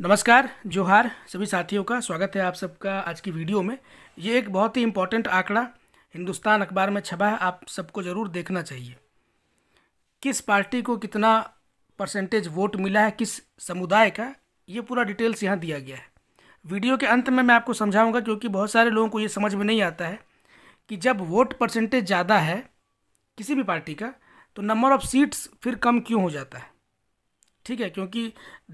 नमस्कार जोहार सभी साथियों का स्वागत है आप सबका आज की वीडियो में ये एक बहुत ही इम्पोर्टेंट आंकड़ा हिंदुस्तान अखबार में छपा है आप सबको ज़रूर देखना चाहिए किस पार्टी को कितना परसेंटेज वोट मिला है किस समुदाय का ये पूरा डिटेल्स यहाँ दिया गया है वीडियो के अंत में मैं आपको समझाऊंगा क्योंकि बहुत सारे लोगों को ये समझ में नहीं आता है कि जब वोट परसेंटेज ज़्यादा है किसी भी पार्टी का तो नंबर ऑफ़ सीट्स फिर कम क्यों हो जाता है ठीक है क्योंकि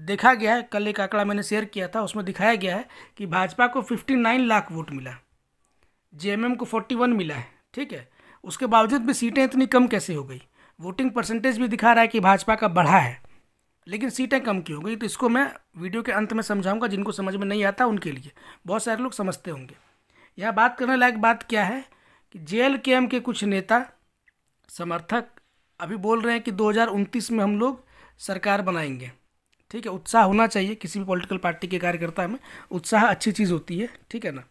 देखा गया है कल एक आंकड़ा मैंने शेयर किया था उसमें दिखाया गया है कि भाजपा को 59 लाख वोट मिला जेएमएम को 41 मिला है ठीक है उसके बावजूद भी सीटें इतनी कम कैसे हो गई वोटिंग परसेंटेज भी दिखा रहा है कि भाजपा का बढ़ा है लेकिन सीटें कम क्यों हो गई तो इसको मैं वीडियो के अंत में समझाऊंगा जिनको समझ में नहीं आता उनके लिए बहुत सारे लोग समझते होंगे यहाँ बात करने लायक बात क्या है कि जे के कुछ नेता समर्थक अभी बोल रहे हैं कि दो में हम लोग सरकार बनाएंगे ठीक है उत्साह होना चाहिए किसी भी पॉलिटिकल पार्टी के कार्यकर्ता में उत्साह अच्छी चीज़ होती है ठीक है ना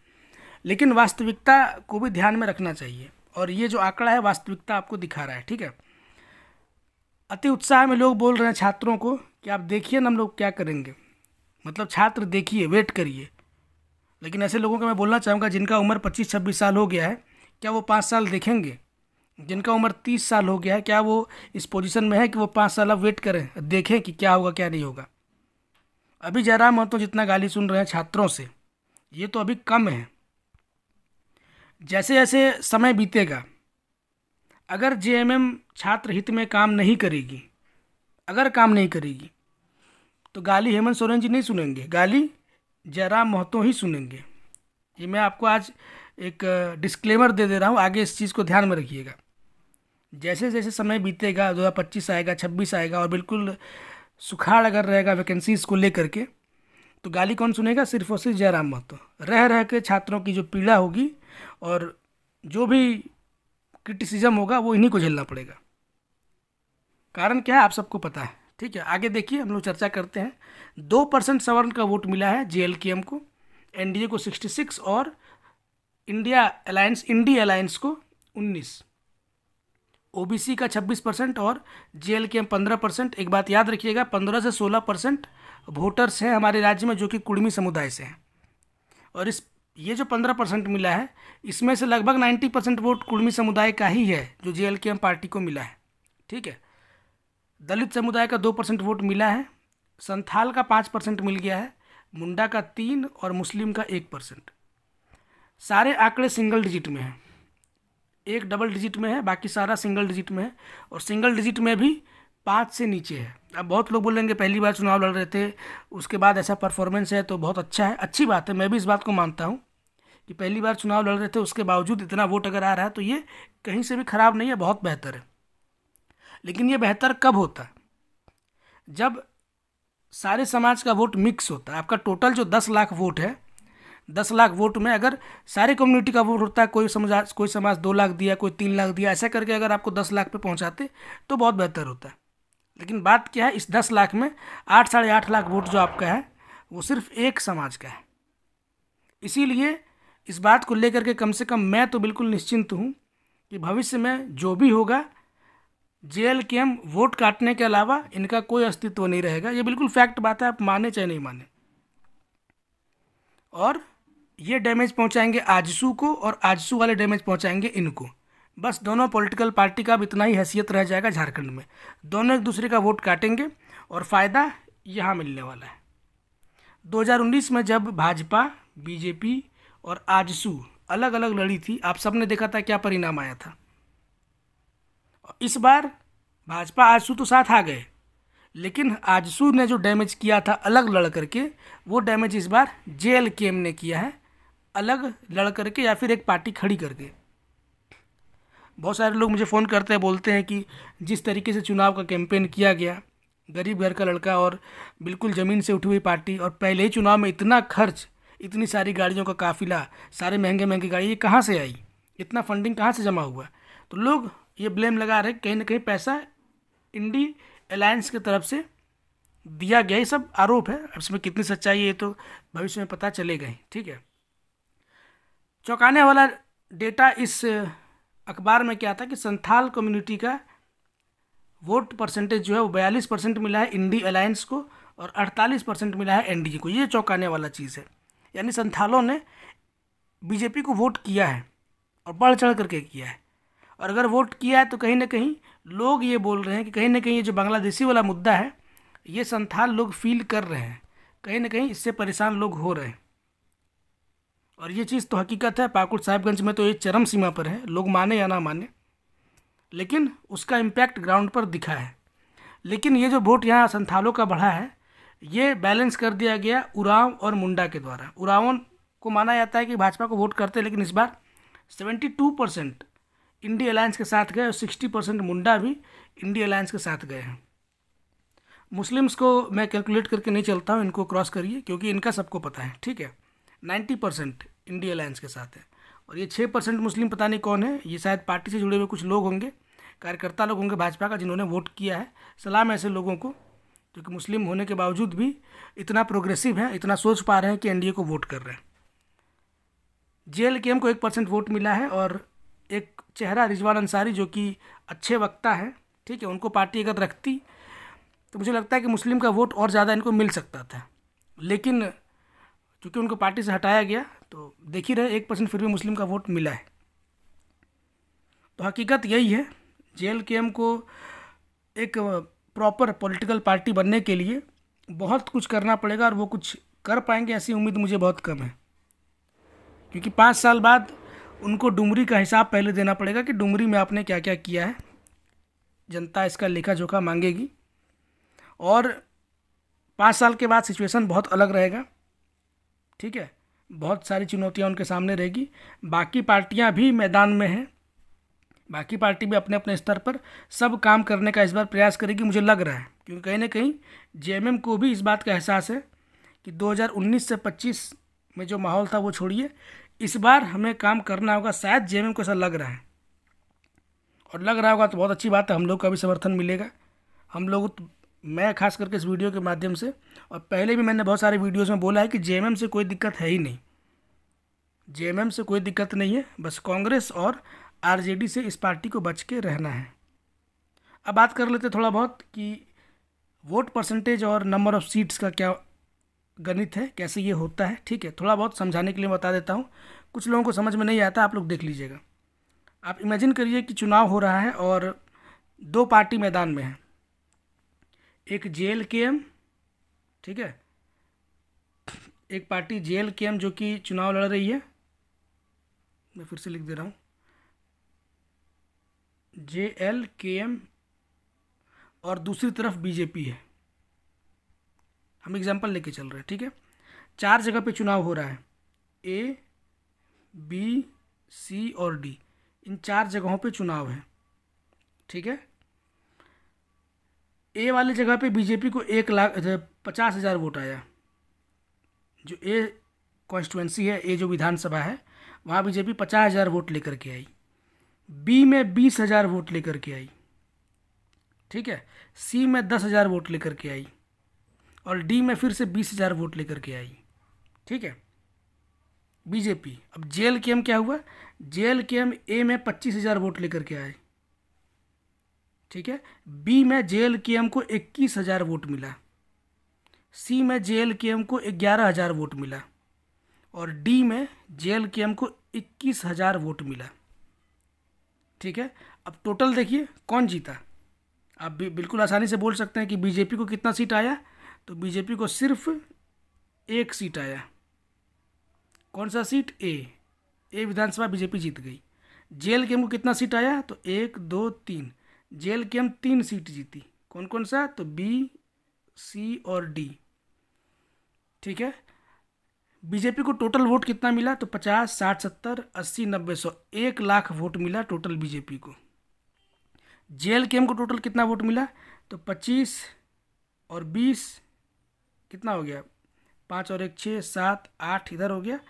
लेकिन वास्तविकता को भी ध्यान में रखना चाहिए और ये जो आंकड़ा है वास्तविकता आपको दिखा रहा है ठीक है अति उत्साह में लोग बोल रहे हैं छात्रों को कि आप देखिए ना हम लोग क्या करेंगे मतलब छात्र देखिए वेट करिए लेकिन ऐसे लोगों को मैं बोलना चाहूँगा जिनका उम्र पच्चीस छब्बीस साल हो गया है क्या वो पाँच साल देखेंगे जिनका उम्र तीस साल हो गया है क्या वो इस पोजीशन में है कि वो पाँच साल अब वेट करें देखें कि क्या होगा क्या नहीं होगा अभी जयराम महतो जितना गाली सुन रहे हैं छात्रों से ये तो अभी कम है जैसे जैसे समय बीतेगा अगर जे छात्र हित में काम नहीं करेगी अगर काम नहीं करेगी तो गाली हेमंत सोरेन जी नहीं सुनेंगे गाली जयराम महतो ही सुनेंगे ये मैं आपको आज एक डिस्क्लेमर दे दे रहा हूँ आगे इस चीज़ को ध्यान में रखिएगा जैसे जैसे समय बीतेगा दो हज़ार पच्चीस आएगा छब्बीस आएगा और बिल्कुल सुखाड़ अगर रहेगा वैकेंसीज को लेकर के तो गाली कौन सुनेगा सिर्फ और सिर्फ जयराम महतो रह रह के छात्रों की जो पीड़ा होगी और जो भी क्रिटिसिज्म होगा वो इन्हीं को झेलना पड़ेगा कारण क्या है आप सबको पता है ठीक है आगे देखिए हम लोग चर्चा करते हैं दो परसेंट सवर्ण का वोट मिला है जे को एनडीए को सिक्सटी और इंडिया अलायंस इंडी अलायंस को उन्नीस ओबीसी का 26 परसेंट और एल के एम पंद्रह परसेंट एक बात याद रखिएगा पंद्रह से सोलह परसेंट वोटर्स हैं हमारे राज्य में जो कि कुड़मी समुदाय से हैं और इस ये जो पंद्रह परसेंट मिला है इसमें से लगभग नाइन्टी परसेंट वोट कुड़मी समुदाय का ही है जो जे के एम पार्टी को मिला है ठीक है दलित समुदाय का दो परसेंट वोट मिला है संथाल का पाँच परसेंट मिल गया है मुंडा का तीन और मुस्लिम का एक परसेंट सारे आंकड़े सिंगल डिजिट में हैं एक डबल डिजिट में है बाकी सारा सिंगल डिजिट में है और सिंगल डिजिट में भी पाँच से नीचे है अब बहुत लोग बोलेंगे पहली बार चुनाव लड़ रहे थे उसके बाद ऐसा परफॉर्मेंस है तो बहुत अच्छा है अच्छी बात है मैं भी इस बात को मानता हूँ कि पहली बार चुनाव लड़ रहे थे उसके बावजूद इतना वोट अगर आ रहा है तो ये कहीं से भी ख़राब नहीं है बहुत बेहतर है लेकिन ये बेहतर कब होता जब सारे समाज का वोट मिक्स होता है आपका टोटल जो दस लाख वोट है दस लाख वोट में अगर सारी कम्युनिटी का वोट होता है कोई समाज कोई समाज दो लाख दिया कोई तीन लाख दिया ऐसा करके अगर आपको दस लाख पे पहुंचाते तो बहुत बेहतर होता है लेकिन बात क्या है इस दस लाख में आठ साढ़े आठ लाख वोट जो आपका है वो सिर्फ एक समाज का है इसीलिए इस बात को लेकर के कम से कम मैं तो बिल्कुल निश्चिंत हूँ कि भविष्य में जो भी होगा जे के एम वोट काटने के अलावा इनका कोई अस्तित्व नहीं रहेगा ये बिल्कुल फैक्ट बात है आप माने चाहे नहीं माने और ये डैमेज पहुंचाएंगे आजसू को और आजसू वाले डैमेज पहुंचाएंगे इनको बस दोनों पॉलिटिकल पार्टी का अब इतना ही हैसियत रह जाएगा झारखंड में दोनों एक दूसरे का वोट काटेंगे और फ़ायदा यहाँ मिलने वाला है 2019 में जब भाजपा बीजेपी और आजसू अलग अलग लड़ी थी आप सबने देखा था क्या परिणाम आया था इस बार भाजपा आजसू तो साथ आ गए लेकिन आजसू ने जो डैमेज किया था अलग लड़ करके वो डैमेज इस बार जे ने किया है अलग लड़ करके या फिर एक पार्टी खड़ी करके बहुत सारे लोग मुझे फ़ोन करते हैं बोलते हैं कि जिस तरीके से चुनाव का कैंपेन किया गया गरीब घर का लड़का और बिल्कुल ज़मीन से उठी हुई पार्टी और पहले ही चुनाव में इतना खर्च इतनी सारी गाड़ियों का काफिला सारे महंगे महंगे गाड़ी ये कहाँ से आई इतना फंडिंग कहाँ से जमा हुआ तो लोग ये ब्लेम लगा रहे कहीं ना कहीं पैसा इंडी अलायंस की तरफ से दिया गया ये सब आरोप है अब इसमें कितनी सच्चाई है ये तो भविष्य में पता चलेगा ही ठीक है चौंकाने वाला डेटा इस अखबार में क्या था कि संथाल कम्युनिटी का वोट परसेंटेज जो है वो बयालीस परसेंट मिला है इंडी अलायंस को और अड़तालीस परसेंट मिला है एनडीए को ये चौंकाने वाला चीज़ है यानी संथालों ने बीजेपी को वोट किया है और बढ़ चढ़ करके किया है और अगर वोट किया है तो कहीं ना कहीं लोग ये बोल रहे हैं कि कहीं ना कहीं ये जो बांग्लादेशी वाला मुद्दा है ये संथाल लोग फील कर रहे हैं कहीं ना कहीं इससे परेशान लोग हो रहे हैं और ये चीज़ तो हकीकत है पाकुड़ साहिबगंज में तो ये चरम सीमा पर है लोग माने या ना माने लेकिन उसका इम्पैक्ट ग्राउंड पर दिखा है लेकिन ये जो वोट यहाँ संथालों का बढ़ा है ये बैलेंस कर दिया गया उराव और मुंडा के द्वारा उरावन को माना जाता है कि भाजपा को वोट करते लेकिन इस बार seventy two percent INDI alliance के साथ गए और सिक्सटी परसेंट मुंडा भी इंडी अलायंस के साथ गए हैं मुस्लिम्स को मैं कैलकुलेट करके नहीं चलता हूँ इनको क्रॉस करिए क्योंकि इनका सबको पता है ठीक है नाइन्टी परसेंट इंडिया अलायंस के साथ है और ये छः परसेंट मुस्लिम पता नहीं कौन है ये शायद पार्टी से जुड़े हुए कुछ लोग होंगे कार्यकर्ता लोग होंगे भाजपा का जिन्होंने वोट किया है सलाम ऐसे लोगों को जो कि मुस्लिम होने के बावजूद भी इतना प्रोग्रेसिव है इतना सोच पा रहे हैं कि एनडीए को वोट कर रहे हैं जे को एक परसेंट वोट मिला है और एक चेहरा रिजवान अंसारी जो कि अच्छे वक्ता है ठीक है उनको पार्टी अगर रखती तो मुझे लगता है कि मुस्लिम का वोट और ज़्यादा इनको मिल सकता था लेकिन क्योंकि उनको पार्टी से हटाया गया तो देख ही रहे एक परसेंट फिर भी मुस्लिम का वोट मिला है तो हकीकत यही है जे को एक प्रॉपर पॉलिटिकल पार्टी बनने के लिए बहुत कुछ करना पड़ेगा और वो कुछ कर पाएंगे ऐसी उम्मीद मुझे बहुत कम है क्योंकि पाँच साल बाद उनको डुमरी का हिसाब पहले देना पड़ेगा कि डुमरी में आपने क्या क्या किया है जनता इसका लेखा जोखा मांगेगी और पाँच साल के बाद सिचुएशन बहुत अलग रहेगा ठीक है बहुत सारी चुनौतियाँ उनके सामने रहेगी बाकी पार्टियाँ भी मैदान में हैं बाकी पार्टी भी अपने अपने स्तर पर सब काम करने का इस बार प्रयास करेगी मुझे लग रहा है क्योंकि कहीं ना कहीं जे को भी इस बात का एहसास है कि 2019 से 25 में जो माहौल था वो छोड़िए इस बार हमें काम करना होगा शायद जे को ऐसा लग रहा है और लग रहा होगा तो बहुत अच्छी बात है हम लोग का भी समर्थन मिलेगा हम लोग तो, मैं खास करके इस वीडियो के माध्यम से और पहले भी मैंने बहुत सारे वीडियोस में बोला है कि जे से कोई दिक्कत है ही नहीं जे से कोई दिक्कत नहीं है बस कांग्रेस और आर से इस पार्टी को बच के रहना है अब बात कर लेते थोड़ा बहुत कि वोट परसेंटेज और नंबर ऑफ़ सीट्स का क्या गणित है कैसे ये होता है ठीक है थोड़ा बहुत समझाने के लिए बता देता हूँ कुछ लोगों को समझ में नहीं आता आप लोग देख लीजिएगा आप इमेजिन करिए कि चुनाव हो रहा है और दो पार्टी मैदान में है एक जे एल के एम ठीक है एक party J L K M जो कि चुनाव लड़ रही है मैं फिर से लिख दे रहा हूँ जे एल के एम और दूसरी तरफ बीजेपी है हम एग्जाम्पल लेके चल रहे हैं ठीक है चार जगह पे चुनाव हो रहा है ए बी सी और डी इन चार जगहों पे चुनाव है ठीक है ए वाली जगह पे बीजेपी को एक लाख पचास हज़ार वोट आया जो ए कॉन्स्टिट्यूंसी है ए जो विधानसभा है वहाँ बीजेपी पचास हज़ार वोट लेकर के आई बी में बीस हज़ार वोट लेकर के आई ठीक है सी में दस हज़ार वोट लेकर के आई और डी में फिर से बीस हज़ार वोट लेकर के आई ठीक है बीजेपी अब जे के एम क्या हुआ जे के एम ए में पच्चीस हज़ार वोट लेकर के आए ठीक है बी में जे एल के एम को इक्कीस हज़ार वोट मिला सी में जे एल के एम को ग्यारह हज़ार वोट मिला और डी में जे एल के एम को इक्कीस हज़ार वोट मिला ठीक है अब टोटल देखिए कौन जीता आप भी बिल्कुल आसानी से बोल सकते हैं कि बीजेपी को कितना सीट आया तो बीजेपी को सिर्फ एक सीट आया कौन सा सीट ए ए विधानसभा बीजेपी जीत गई जेल के एम को कितना सीट आया तो एक दो तीन जेल के हम तीन सीट जीती कौन कौन सा तो बी सी और डी ठीक है बीजेपी को टोटल वोट कितना मिला तो पचास साठ सत्तर अस्सी नब्बे सौ एक लाख वोट मिला टोटल बीजेपी को जेल के एम को टोटल कितना वोट मिला तो पच्चीस और बीस कितना हो गया पाँच और एक छः सात आठ इधर हो गया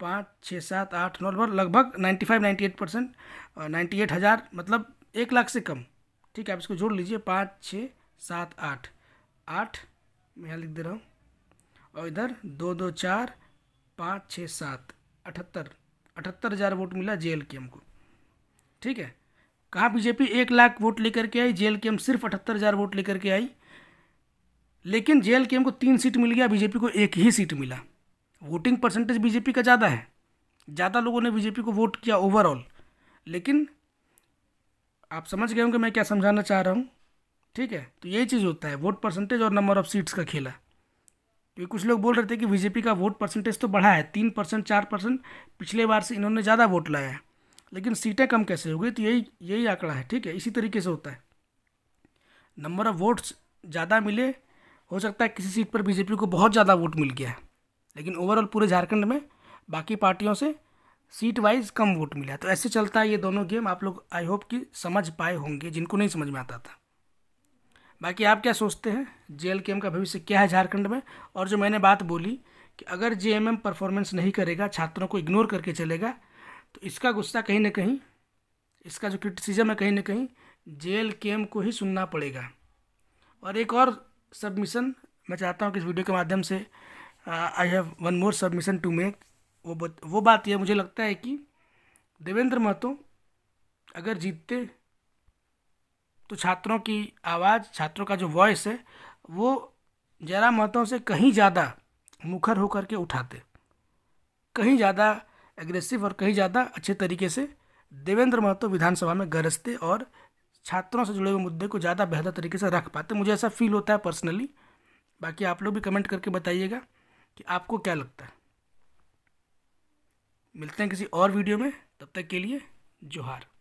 पाँच छः सात आठ नौ लगभग ninety five ninety eight percent ninety eight हज़ार मतलब एक लाख से कम ठीक है आप इसको जोड़ लीजिए पाँच छः सात आठ आठ मैं यहाँ लिख दे रहा हूँ और इधर दो दो चार पाँच छः सात अठहत्तर अठहत्तर हज़ार वोट मिला जेएल के हमको ठीक है कहाँ बीजेपी एक लाख वोट लेकर के आई जेएल के एम सिर्फ अठहत्तर हज़ार वोट लेकर के आई लेकिन जेएल के एम को तीन सीट मिल गया बीजेपी को एक ही सीट मिला वोटिंग परसेंटेज बीजेपी का ज़्यादा है ज़्यादा लोगों ने बीजेपी को वोट किया ओवरऑल लेकिन आप समझ गए होंगे मैं क्या समझाना चाह रहा हूँ ठीक है तो यही चीज़ होता है वोट परसेंटेज और नंबर ऑफ सीट्स का खेला क्योंकि कुछ लोग बोल रहे थे कि बीजेपी का वोट परसेंटेज तो बढ़ा है तीन परसेंट चार परसेंट पिछले बार से इन्होंने ज़्यादा वोट लाया है लेकिन सीटें कम कैसे हो गई तो यही यही आंकड़ा है ठीक है इसी तरीके से होता है नंबर ऑफ वोट्स ज़्यादा मिले हो सकता है किसी सीट पर बीजेपी को बहुत ज़्यादा वोट मिल गया है लेकिन ओवरऑल पूरे झारखंड में बाकी पार्टियों से सीट वाइज कम वोट मिला तो ऐसे चलता है ये दोनों गेम आप लोग आई होप कि समझ पाए होंगे जिनको नहीं समझ में आता था बाकी आप क्या सोचते हैं जे का भविष्य क्या है झारखंड में और जो मैंने बात बोली कि अगर जे परफॉर्मेंस नहीं करेगा छात्रों को इग्नोर करके चलेगा तो इसका गुस्सा कहीं ना कहीं इसका जो क्रिटिसिज्म है कहीं ना कहीं जे को ही सुनना पड़ेगा और एक और सबमिशन मैं चाहता हूँ कि इस वीडियो के माध्यम से I have one more submission to make वो बत, वो बात यह मुझे लगता है कि देवेंद्र महतो अगर जीतते तो छात्रों की आवाज़ छात्रों का जो वॉइस है वो जरा महतो से कहीं ज़्यादा मुखर होकर के उठाते कहीं ज़्यादा एग्रेसिव और कहीं ज़्यादा अच्छे तरीके से देवेंद्र महतो विधानसभा में गरजते और छात्रों से जुड़े हुए मुद्दे को ज़्यादा बेहतर तरीके से रख पाते मुझे ऐसा फील होता है पर्सनली बाकी आप लोग भी कमेंट करके बताइएगा कि आपको क्या लगता है मिलते हैं किसी और वीडियो में तब तक के लिए जोहार